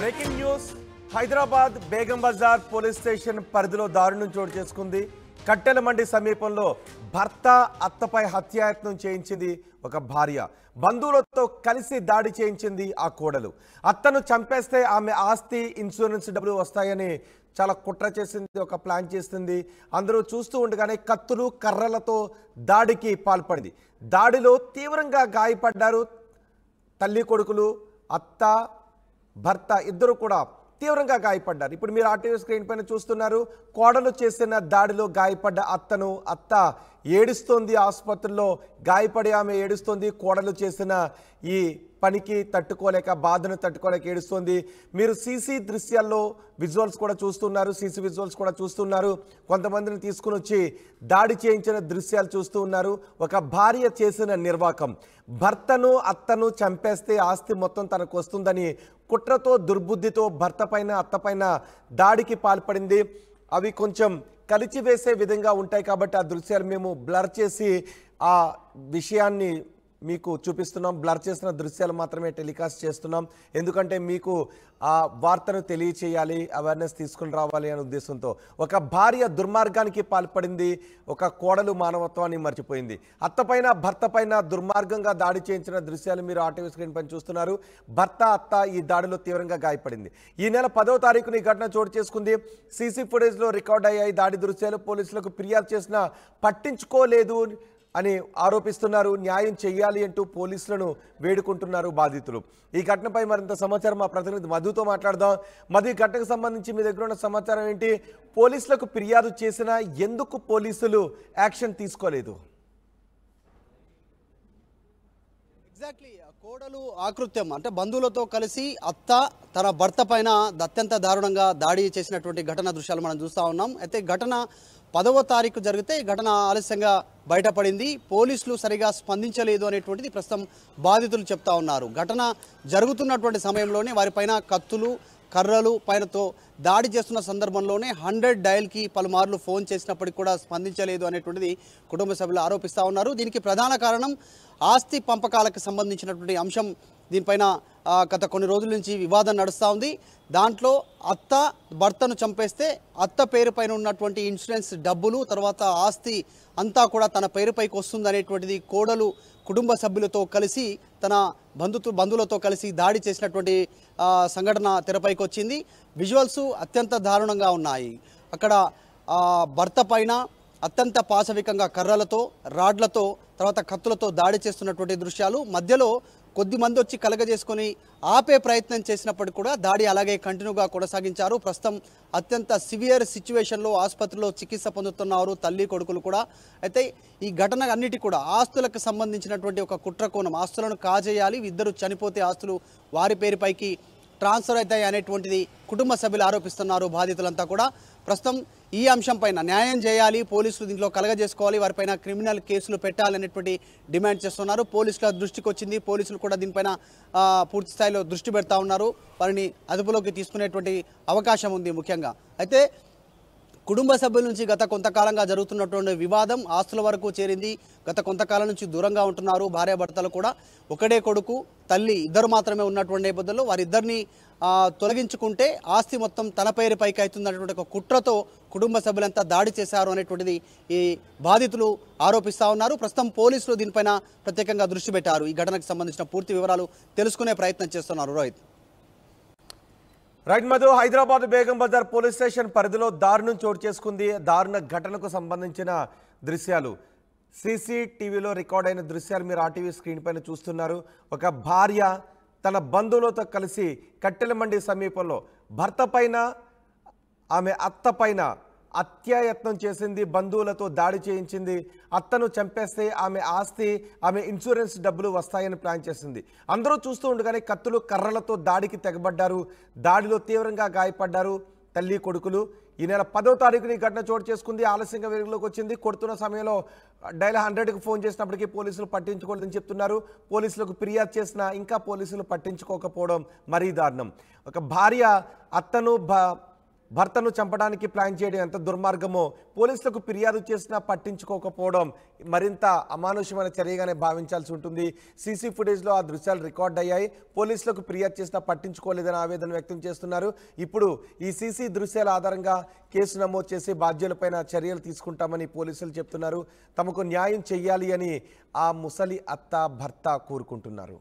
breaking news Hyderabad Begum Bazar police station పరిధిలో దారుణం చోటు చేసుకుంది కట్టెల మండి సమీపంలో భర్త అత్తపై హత్యాయత్నం చేయించింది ఒక భార్య బంధువులతో కలిసి దాడి చేయించింది ఆ కోడలు అత్తను చంపేస్తే ఆమె ఆస్తి ఇన్సూరెన్స్ డబ్బులు వస్తాయని చాలా కుట్ర చేసింది ఒక ప్లాన్ చేసింది అందరూ చూస్తూ ఉండగానే కత్తులు కర్రలతో దాడికి పాల్పడింది దాడిలో తీవ్రంగా గాయపడ్డారు తల్లి కొడుకులు అత్త భర్త ఇద్దరు కూడా తీవ్రంగా గాయపడ్డారు ఇప్పుడు మీరు ఆర్టీవీ స్క్రీన్ పైన చూస్తున్నారు కోడలు చేసిన దాడిలో గాయపడ్డ అత్తను అత్త ఏడుస్తోంది ఆసుపత్రిలో గాయపడి ఆమె ఏడుస్తోంది కోడలు చేసిన ఈ పనికి తట్టుకోలేక బాధను తట్టుకోలేక ఏడుస్తోంది మీరు సీసీ దృశ్యాల్లో విజువల్స్ కూడా చూస్తున్నారు సీసీ విజువల్స్ కూడా చూస్తున్నారు కొంతమందిని తీసుకుని వచ్చి దాడి చేయించిన దృశ్యాలు చూస్తూ ఉన్నారు ఒక భార్య చేసిన నిర్వాకం భర్తను అత్తను చంపేస్తే ఆస్తి మొత్తం తనకు వస్తుందని కుట్రతో దుర్బుద్ధితో భర్త పైన అత్తపైన దాడికి పాల్పడింది అవి కొంచెం కలిచివేసే విధంగా ఉంటాయి కాబట్టి ఆ దృశ్యాలు మేము బ్లర్ చేసి ఆ విషయాన్ని మీకు చూపిస్తున్నాం బ్లర్ చేసిన దృశ్యాలు మాత్రమే టెలికాస్ట్ చేస్తున్నాం ఎందుకంటే మీకు ఆ వార్తను తెలియచేయాలి అవేర్నెస్ తీసుకుని రావాలి అనే ఉద్దేశంతో ఒక భార్య దుర్మార్గానికి పాల్పడింది ఒక కోడలు మానవత్వాన్ని మర్చిపోయింది అత్తపైన భర్త పైన దుర్మార్గంగా దాడి చేయించిన దృశ్యాలు మీరు ఆర్టీవీ స్క్రీన్ పైన చూస్తున్నారు భర్త అత్త ఈ దాడిలో తీవ్రంగా గాయపడింది ఈ నెల పదో తారీఖున ఈ ఘటన చోటు చేసుకుంది సీసీ ఫుటేజ్లో రికార్డ్ అయ్యాయి దాడి దృశ్యాలు పోలీసులకు ఫిర్యాదు చేసిన పట్టించుకోలేదు అని ఆరోపిస్తున్నారు న్యాయం చేయాలి అంటూ పోలీసులను వేడుకుంటున్నారు బాధితులు ఈ ఘటనపై మరింత సమాచారం మా ప్రతినిధి మధుతో మాట్లాడదాం మధు ఘటనకు సంబంధించి మీ దగ్గర ఉన్న సమాచారం ఏంటి పోలీసులకు ఫిర్యాదు చేసినా ఎందుకు పోలీసులు యాక్షన్ తీసుకోలేదు ఎగ్జాక్ట్లీ కోడలు ఆకృత్యం అంటే బంధువులతో కలిసి అత్త తన భర్త పైన అత్యంత దారుణంగా దాడి చేసినటువంటి ఘటన దృశ్యాలు మనం చూస్తూ ఉన్నాం అయితే ఘటన పదవ తారీఖు జరిగితే ఈ ఘటన ఆలస్యంగా బయటపడింది పోలీసులు సరిగా స్పందించలేదు అనేటువంటిది ప్రస్తుతం బాధితులు చెప్తా ఉన్నారు ఘటన జరుగుతున్నటువంటి సమయంలోనే వారిపైన కత్తులు కర్రలు పైనతో దాడి చేస్తున్న సందర్భంలోనే హండ్రెడ్ డయల్కి పలుమార్లు ఫోన్ చేసినప్పటికీ కూడా స్పందించలేదు అనేటువంటిది కుటుంబ సభ్యులు ఆరోపిస్తూ ఉన్నారు దీనికి ప్రధాన కారణం ఆస్తి పంపకాలకు సంబంధించినటువంటి అంశం దీనిపైన గత కొన్ని రోజుల నుంచి వివాదం నడుస్తూ ఉంది దాంట్లో అత్త భర్తను చంపేస్తే అత్త పేరుపైన ఉన్నటువంటి ఇన్సూరెన్స్ డబ్బులు తర్వాత ఆస్తి అంతా కూడా తన పేరుపైకి వస్తుంది అనేటువంటిది కోడలు కుటుంబ సభ్యులతో కలిసి తన బంధుతు బంధువులతో కలిసి దాడి చేసినటువంటి సంఘటన తెరపైకి వచ్చింది విజువల్స్ అత్యంత దారుణంగా ఉన్నాయి అక్కడ భర్త పైన అత్యంత పాశవికంగా కర్రలతో రాడ్లతో తర్వాత కత్తులతో దాడి చేస్తున్నటువంటి దృశ్యాలు మధ్యలో మంది వచ్చి కలగజేసుకొని ఆపే ప్రయత్నం చేసినప్పటికీ కూడా దాడి అలాగే కంటిన్యూగా కొనసాగించారు ప్రస్తుతం అత్యంత సివియర్ సిచ్యువేషన్లో ఆసుపత్రిలో చికిత్స పొందుతున్నారు తల్లి కొడుకులు కూడా అయితే ఈ ఘటన అన్నిటి కూడా ఆస్తులకు సంబంధించినటువంటి ఒక కుట్ర కోణం ఆస్తులను కాజేయాలి ఇద్దరు చనిపోతే ఆస్తులు వారి పేరుపైకి ట్రాన్స్ఫర్ అవుతాయి అనేటువంటిది కుటుంబ సభ్యులు ఆరోపిస్తున్నారు బాధితులంతా కూడా ప్రస్తుతం ఈ అంశంపైన న్యాయం చేయాలి పోలీసులు దీంట్లో కలగజేసుకోవాలి వారిపైన క్రిమినల్ కేసులు పెట్టాలనేటువంటి డిమాండ్ చేస్తున్నారు పోలీసుల దృష్టికి వచ్చింది పోలీసులు కూడా దీనిపైన పూర్తి స్థాయిలో దృష్టి పెడతా ఉన్నారు వారిని అదుపులోకి తీసుకునేటువంటి అవకాశం ఉంది ముఖ్యంగా అయితే కుటుంబ సభ్యుల నుంచి గత కొంతకాలంగా జరుగుతున్నటువంటి వివాదం ఆస్తుల వరకు చేరింది గత కొంతకాలం నుంచి దూరంగా ఉంటున్నారు భార్యాభర్తలు కూడా ఒకడే కొడుకు తల్లి ఇద్దరు మాత్రమే ఉన్నటువంటి నేపథ్యంలో వారిద్దరిని తొలగించుకుంటే ఆస్తి మొత్తం తన పేరు పైకి అవుతుందన్నటువంటి ఒక కుట్రతో కుటుంబ సభ్యులంతా దాడి చేశారు అనేటువంటిది ఈ బాధితులు ఆరోపిస్తూ ఉన్నారు ప్రస్తుతం పోలీసులు దీనిపైన ప్రత్యేకంగా దృష్టి పెట్టారు ఈ ఘటనకు సంబంధించిన పూర్తి వివరాలు తెలుసుకునే ప్రయత్నం చేస్తున్నారు Rohit right Madhu Hyderabad Begum Bazar police station పరిధిలో దారుణం చోటు చేసుకుంది దారుణ ఘటనకు సంబంధించిన దృశ్యాలు సీసీటీవీలో రికార్డ్ అయిన దృశ్యాలు మీరు ఆర్టీవీ స్క్రీన్ పైన చూస్తున్నారు ఒక భార్య తన బంధువులతో కలిసి కట్టెలమండి సమీపంలో భర్త పైన ఆమె అత్త పైన అత్యాయత్నం చేసింది బంధువులతో దాడి చేయించింది అత్తను చంపేస్తే ఆమె ఆస్తి ఆమె ఇన్సూరెన్స్ డబ్బులు వస్తాయని ప్లాన్ చేసింది అందరూ చూస్తూ ఉండగానే కత్తులు కర్రలతో దాడికి తెగబడ్డారు దాడిలో తీవ్రంగా గాయపడ్డారు తల్లి కొడుకులు ఈ నెల పదో తారీఖుని ఘటన చోటు చేసుకుంది ఆలస్యంగా వెలుగులోకి వచ్చింది కొడుతున్న సమయంలో డైల హండ్రెడ్కి ఫోన్ చేసినప్పటికీ పోలీసులు పట్టించుకోలేదని చెప్తున్నారు పోలీసులకు ఫిర్యాదు చేసినా ఇంకా పోలీసులు పట్టించుకోకపోవడం మరీ దారుణం ఒక భార్య అత్తను భర్తను చంపడానికి ప్లాన్ చేయడం ఎంత దుర్మార్గమో పోలీసులకు ఫిర్యాదు చేసినా పట్టించుకోకపోవడం మరింత అమానుషమైన చర్యగానే భావించాల్సి ఉంటుంది సీసీ ఫుటేజ్లో ఆ దృశ్యాలు రికార్డ్ అయ్యాయి పోలీసులకు ఫిర్యాదు చేసినా పట్టించుకోలేదని ఆవేదన వ్యక్తం చేస్తున్నారు ఇప్పుడు ఈ సీసీ దృశ్యాల ఆధారంగా కేసు నమోదు చేసి బాధ్యులపైన చర్యలు తీసుకుంటామని పోలీసులు చెప్తున్నారు తమకు న్యాయం చేయాలి అని ఆ ముసలి అత్త భర్త కోరుకుంటున్నారు